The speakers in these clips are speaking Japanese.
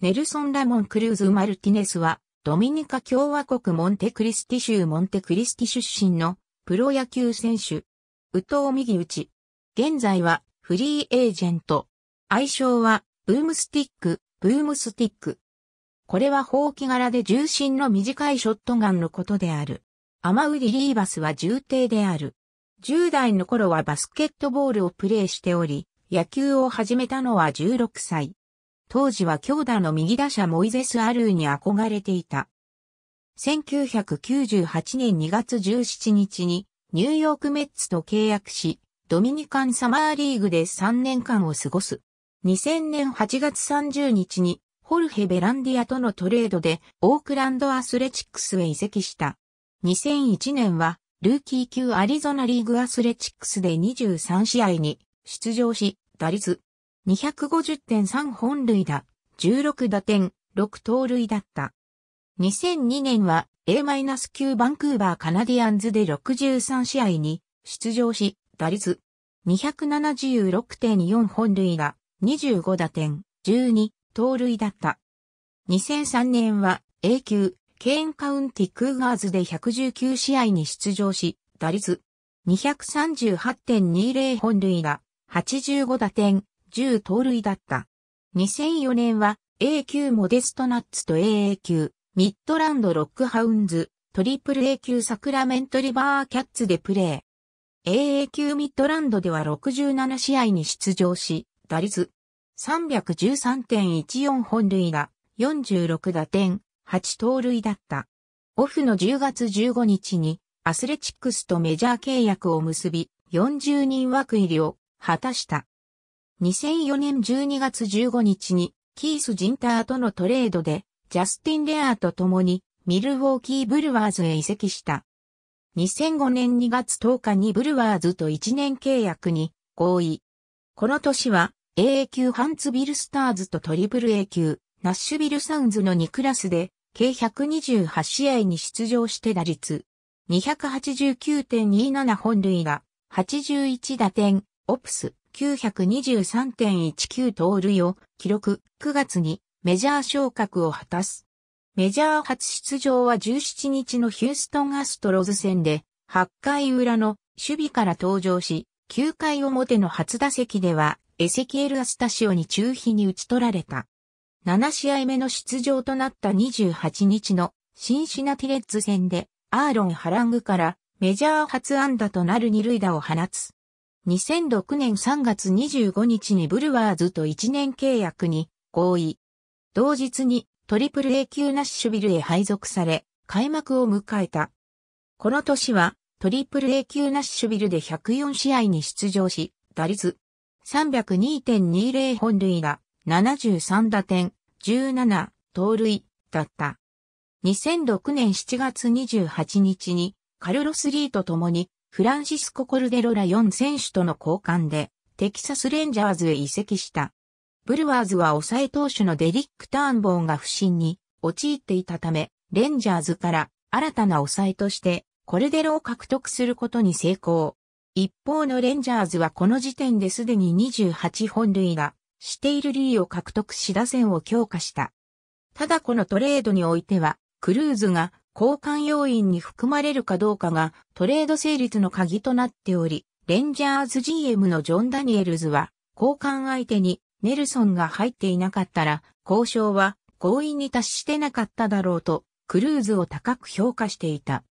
ネルソン・ラモン・クルーズ・マルティネスは、ドミニカ共和国モンテクリスティ州モンテクリスティ出身のプロ野球選手。宇藤右打ち。現在はフリーエージェント。愛称はブームスティック、ブームスティック。これはほうき柄で重心の短いショットガンのことである。アマウリ・リーバスは重低である。10代の頃はバスケットボールをプレーしており、野球を始めたのは16歳。当時は強打の右打者モイゼス・アルーに憧れていた。1998年2月17日にニューヨークメッツと契約し、ドミニカンサマーリーグで3年間を過ごす。2000年8月30日にホルヘ・ベランディアとのトレードでオークランドアスレチックスへ移籍した。2001年はルーキー級アリゾナリーグアスレチックスで23試合に出場し、打率250.3本塁打、16打点、6盗塁だった。2002年は A-9 バンクーバーカナディアンズで63試合に出場し、打率276.4本塁打、25打点、12盗塁だった。2003年は A 級ケーンカウンティクーガーズで119試合に出場し、打率238.20本塁打、85打点、10盗塁だった。2004年は A 級モデストナッツと AA 級、ミッドランドロックハウンズ、トリプル A 級サクラメントリバーキャッツでプレー。AA 級ミッドランドでは67試合に出場し、打率313.14本塁打、46打点、8盗塁だった。オフの10月15日にアスレチックスとメジャー契約を結び、40人枠入りを果たした。2004年12月15日に、キース・ジンターとのトレードで、ジャスティン・レアーと共に、ミルウォーキー・ブルワーズへ移籍した。2005年2月10日にブルワーズと1年契約に合意。この年は AA 級ハンツビルスターズとトリプル A 級ナッシュビルサウンズの2クラスで計128試合に出場して打率289.27本塁打81打点オプス923.19盗塁を記録、9月にメジャー昇格を果たす。メジャー初出場は17日のヒューストンアストロズ戦で、8回裏の守備から登場し、9回表の初打席では、エセキエル・アスタシオに中飛に打ち取られた。7試合目の出場となった28日のシンシナティレッツ戦で、アーロン・ハラングからメジャー初安打となる二塁打を放つ。2006年3月25日にブルワーズと1年契約に合意。同日にトリプル A 級ナッシュビルへ配属され、開幕を迎えた。この年はトリプル A 級ナッシュビルで104試合に出場し、打率302.20本塁打、73打点、17盗塁だった。2006年7月28日にカルロス・リーと共にフランシスコ・コルデロラ4選手との交換で、テキサス・レンジャーズへ移籍した。ブルワーズは抑え投手のデリック・ターンボーンが不審に陥っていたため、レンジャーズから新たな抑えとしてコルデロを獲得することに成功。一方のレンジャーズはこの時点ですでに28本塁打しているリーを獲得し打線を強化した。ただこのトレードにおいては、クルーズが交換要因に含まれるかどうかがトレード成立の鍵となっており、レンジャーズ GM のジョン・ダニエルズは、交換相手にネルソンが入っていなかったら、交渉は合意に達してなかっただろうと、クルーズを高く評価していた。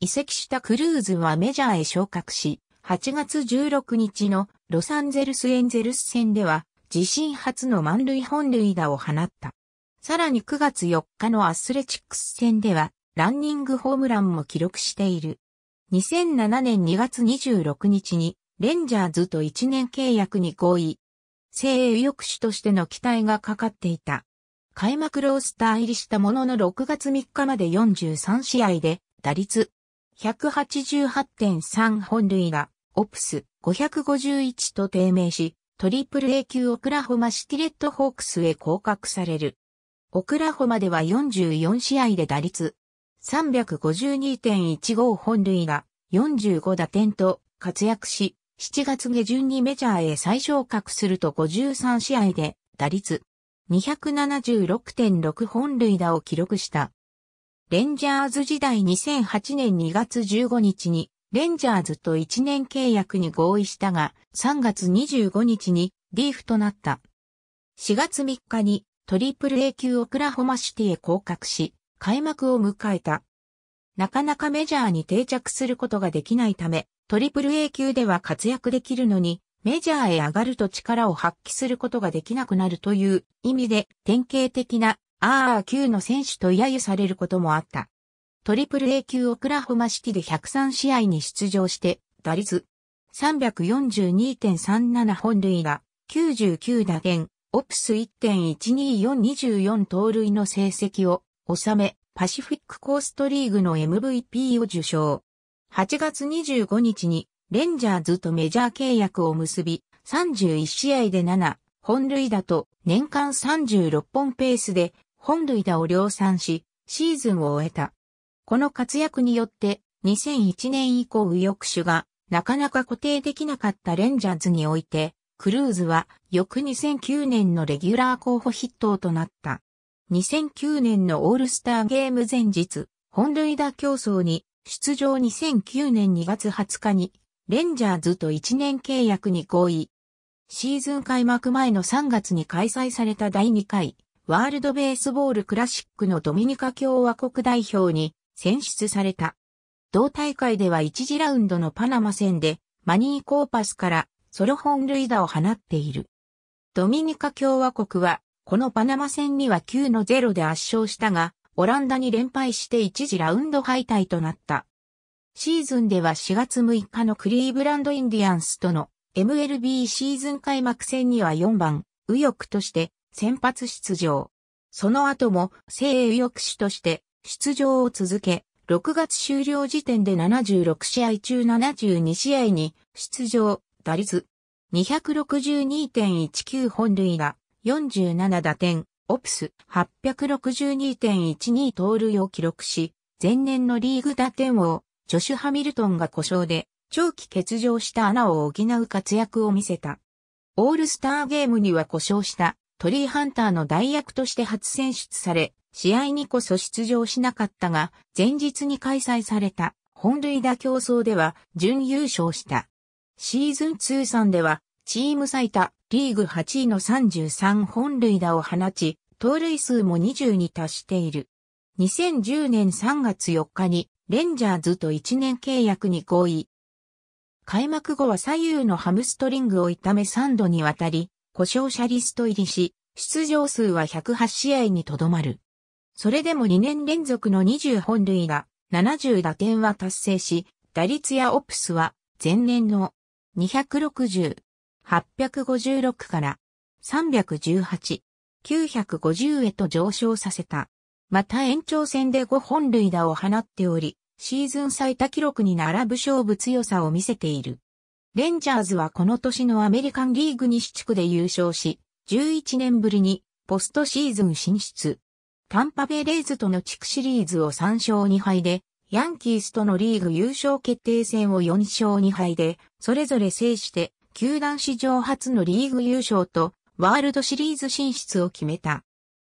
移籍したクルーズはメジャーへ昇格し、8月16日のロサンゼルスエンゼルス戦では自身初の満塁本塁打を放った。さらに9月4日のアスレチックス戦ではランニングホームランも記録している。2007年2月26日にレンジャーズと1年契約に合意。精鋭抑止としての期待がかかっていた。開幕ロースター入りしたものの6月3日まで43試合で打率188.3本塁が、オプス551と低迷し、トリプル A 級オクラホマシティレッドホークスへ降格される。オクラホマでは44試合で打率352.15本塁打、45打点と活躍し、7月下旬にメジャーへ再昇格すると53試合で打率276.6本塁打を記録した。レンジャーズ時代2008年2月15日にレンジャーズと1年契約に合意したが3月25日にリーフとなった。4月3日にトリプル A 級オクラホマシティへ降格し、開幕を迎えた。なかなかメジャーに定着することができないため、トリプル A 級では活躍できるのに、メジャーへ上がると力を発揮することができなくなるという意味で典型的な R 級の選手と揶揄されることもあった。トリプル A 級オクラホマシティで103試合に出場して、打率342.37本塁が99打点、オプス1.12424盗塁の成績を収め、パシフィックコーストリーグの MVP を受賞。8月25日にレンジャーズとメジャー契約を結び、31試合で7、本塁打と年間36本ペースで本塁打を量産し、シーズンを終えた。この活躍によって2001年以降右翼手がなかなか固定できなかったレンジャーズにおいて、クルーズは翌2009年のレギュラー候補筆頭となった。2009年のオールスターゲーム前日、本塁打競争に出場2009年2月20日に、レンジャーズと1年契約に合意。シーズン開幕前の3月に開催された第2回、ワールドベースボールクラシックのドミニカ共和国代表に選出された。同大会では1次ラウンドのパナマ戦で、マニー・コーパスからソロ本塁打を放っている。ドミニカ共和国はこのパナマ戦には9の0で圧勝したが、オランダに連敗して一時ラウンド敗退となった。シーズンでは4月6日のクリーブランドインディアンスとの MLB シーズン開幕戦には4番、右翼として先発出場。その後も正右翼手として出場を続け、6月終了時点で76試合中72試合に出場、打率262.19本塁打、47打点、オプス862.12盗塁を記録し、前年のリーグ打点王、ジョシュ・ハミルトンが故障で、長期欠場した穴を補う活躍を見せた。オールスターゲームには故障したトリーハンターの代役として初選出され、試合にこそ出場しなかったが、前日に開催された本塁打競争では準優勝した。シーズン通算ではチーム最多リーグ8位の33本塁打を放ち、盗塁数も20に達している。2010年3月4日にレンジャーズと1年契約に合意。開幕後は左右のハムストリングを痛め3度にわたり、故障者リスト入りし、出場数は108試合にとどまる。それでも2年連続の20本塁打、70打点は達成し、打率やオプスは前年の260、856から318、950へと上昇させた。また延長戦で5本塁打を放っており、シーズン最多記録に並ぶ勝負強さを見せている。レンジャーズはこの年のアメリカンリーグ西地区で優勝し、11年ぶりにポストシーズン進出。タンパベレーズとの地区シリーズを3勝2敗で、ヤンキースとのリーグ優勝決定戦を4勝2敗で、それぞれ制して球団史上初のリーグ優勝とワールドシリーズ進出を決めた。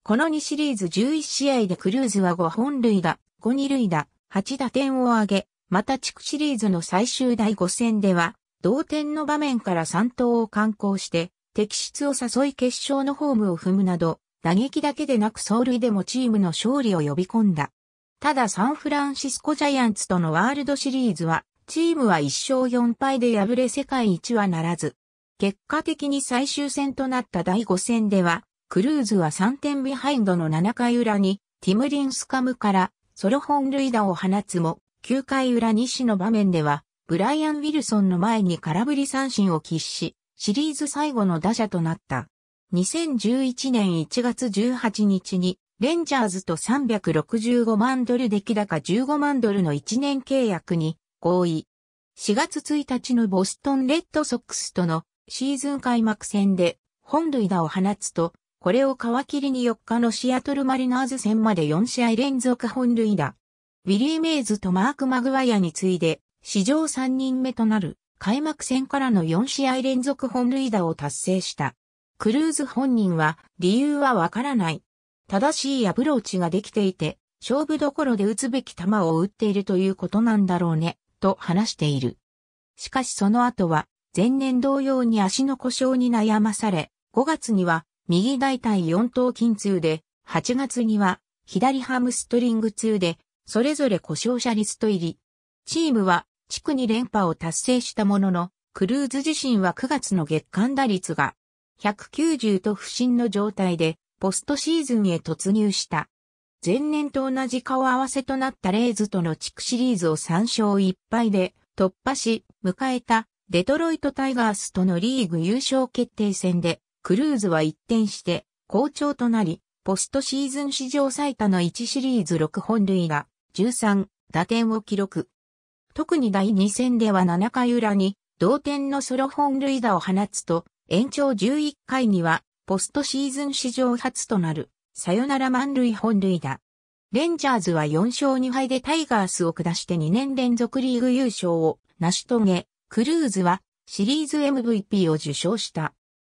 この2シリーズ11試合でクルーズは5本塁打、5二塁打、8打点を挙げ、また地区シリーズの最終第5戦では、同点の場面から3投を敢行して、敵出を誘い決勝のホームを踏むなど、打撃だけでなく走塁でもチームの勝利を呼び込んだ。ただサンフランシスコジャイアンツとのワールドシリーズはチームは1勝4敗で敗れ世界一はならず、結果的に最終戦となった第5戦では、クルーズは3点ビハインドの7回裏に、ティムリンスカムからソロ本塁打を放つも、9回裏西の場面では、ブライアン・ウィルソンの前に空振り三振を喫し、シリーズ最後の打者となった。2011年1月18日に、レンジャーズと365万ドル出来高15万ドルの1年契約に合意。4月1日のボストンレッドソックスとのシーズン開幕戦で本塁打を放つと、これを皮切りに4日のシアトルマリナーズ戦まで4試合連続本塁打。ウィリー・メイズとマーク・マグワイアに次いで、史上3人目となる開幕戦からの4試合連続本塁打を達成した。クルーズ本人は理由はわからない。正しいアプローチができていて、勝負どころで打つべき球を打っているということなんだろうね。と話している。しかしその後は、前年同様に足の故障に悩まされ、5月には右大腿4頭筋痛で、8月には左ハムストリング痛で、それぞれ故障者リスト入り。チームは地区に連覇を達成したものの、クルーズ自身は9月の月間打率が190と不振の状態で、ポストシーズンへ突入した。前年と同じ顔合わせとなったレイズとの地区シリーズを3勝1敗で突破し、迎えたデトロイトタイガースとのリーグ優勝決定戦で、クルーズは一転して好調となり、ポストシーズン史上最多の1シリーズ6本塁打、13打点を記録。特に第2戦では7回裏に同点のソロ本塁打を放つと、延長11回にはポストシーズン史上初となるサヨナラ満塁本塁打。レンジャーズは4勝2敗でタイガースを下して2年連続リーグ優勝を成し遂げ、クルーズはシリーズ MVP を受賞した。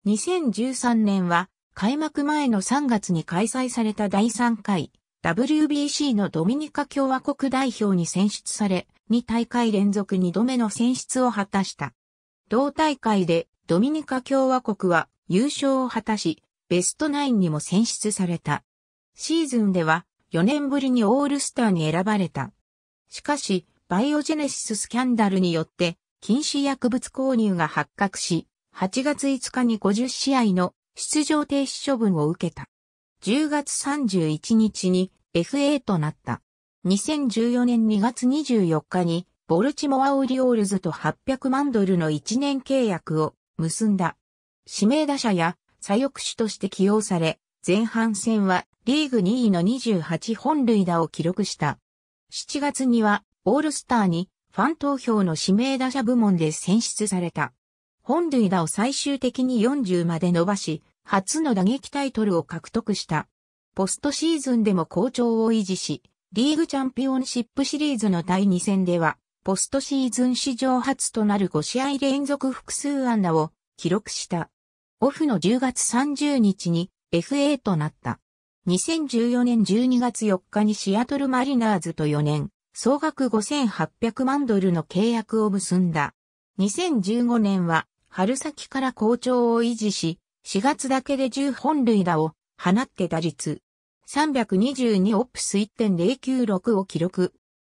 2013年は開幕前の3月に開催された第3回 WBC のドミニカ共和国代表に選出され、2大会連続2度目の選出を果たした。同大会でドミニカ共和国は優勝を果たし、ベストナインにも選出された。シーズンでは4年ぶりにオールスターに選ばれた。しかし、バイオジェネシススキャンダルによって禁止薬物購入が発覚し、8月5日に50試合の出場停止処分を受けた。10月31日に FA となった。2014年2月24日にボルチモアオリオールズと800万ドルの1年契約を結んだ。指名打者や左翼手として起用され、前半戦はリーグ2位の28本塁打を記録した。7月にはオールスターにファン投票の指名打者部門で選出された。本塁打を最終的に40まで伸ばし、初の打撃タイトルを獲得した。ポストシーズンでも好調を維持し、リーグチャンピオンシップシリーズの第2戦では、ポストシーズン史上初となる5試合連続複数安打を記録した。オフの10月30日に FA となった。2014年12月4日にシアトルマリナーズと4年、総額5800万ドルの契約を結んだ。2015年は春先から好調を維持し、4月だけで10本塁打を放って打率322オップス1.096を記録。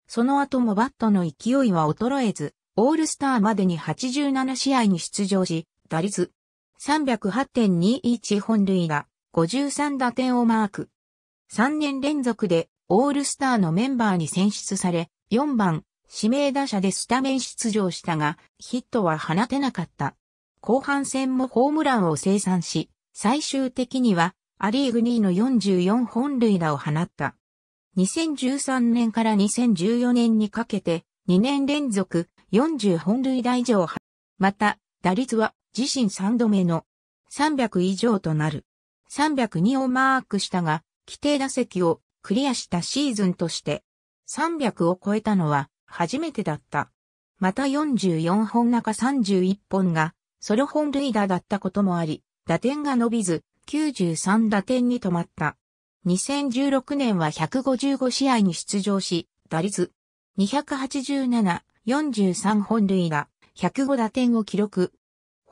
その後もバットの勢いは衰えず、オールスターまでに87試合に出場し、打率308.21本塁打、53打点をマーク。3年連続でオールスターのメンバーに選出され、4番、指名打者でスタメン出場したが、ヒットは放てなかった。後半戦もホームランを生産し、最終的にはアリーグ2位の44本塁打を放った。2013年から2014年にかけて2年連続40本塁打以上また、打率は自身3度目の300以上となる。302をマークしたが、規定打席をクリアしたシーズンとして300を超えたのは初めてだった。また44本中31本がソロ本塁打だったこともあり、打点が伸びず93打点に止まった。2016年は155試合に出場し、打率287、43本塁打、105打点を記録。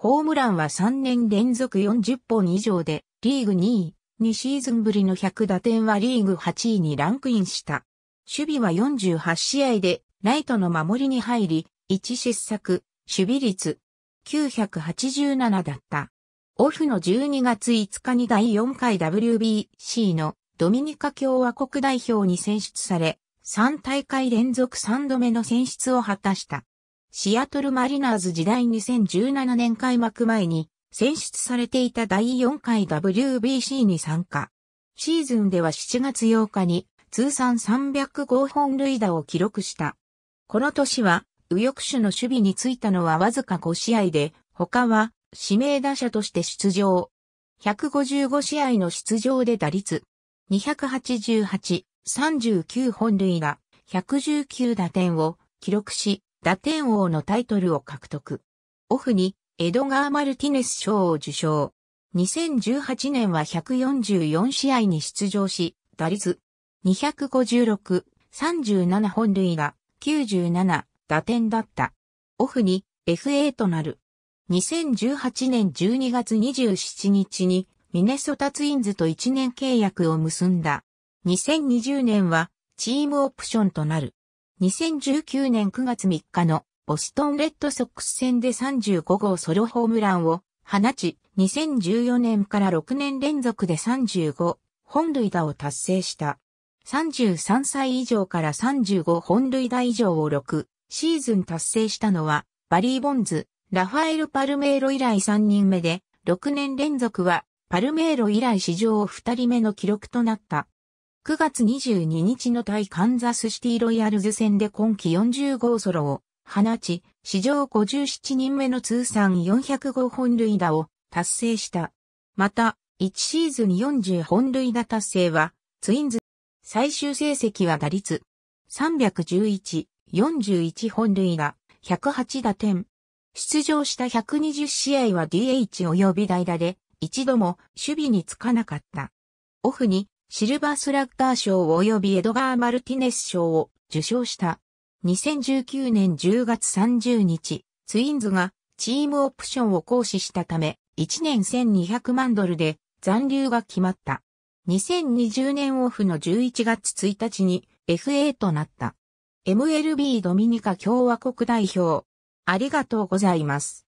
ホームランは3年連続40本以上で、リーグ2位、2シーズンぶりの100打点はリーグ8位にランクインした。守備は48試合で、ライトの守りに入り、1失策、守備率、987だった。オフの12月5日に第4回 WBC のドミニカ共和国代表に選出され、3大会連続3度目の選出を果たした。シアトルマリナーズ時代2017年開幕前に選出されていた第4回 WBC に参加。シーズンでは7月8日に通算305本塁打を記録した。この年は右翼手の守備についたのはわずか5試合で、他は指名打者として出場。155試合の出場で打率288、39本塁打、119打点を記録し、打点王のタイトルを獲得。オフにエドガー・マルティネス賞を受賞。2018年は144試合に出場し、打率256、37本塁が97打点だった。オフに FA となる。2018年12月27日にミネソタツインズと1年契約を結んだ。2020年はチームオプションとなる。2019年9月3日のボストンレッドソックス戦で35号ソロホームランを放ち、2014年から6年連続で35本塁打を達成した。33歳以上から35本塁打以上を6シーズン達成したのは、バリー・ボンズ、ラファエル・パルメイロ以来3人目で、6年連続はパルメイロ以来史上2人目の記録となった。9月22日の対カンザスシティロイヤルズ戦で今季40号ソロを放ち、史上57人目の通算400号本塁打を達成した。また、1シーズン40本塁打達成は、ツインズ。最終成績は打率311、41本塁打、108打点。出場した120試合は DH 及び代打で、一度も守備につかなかった。オフにシルバースラッガー賞及びエドガー・マルティネス賞を受賞した。2019年10月30日、ツインズがチームオプションを行使したため、1年1200万ドルで残留が決まった。2020年オフの11月1日に FA となった。MLB ドミニカ共和国代表。ありがとうございます。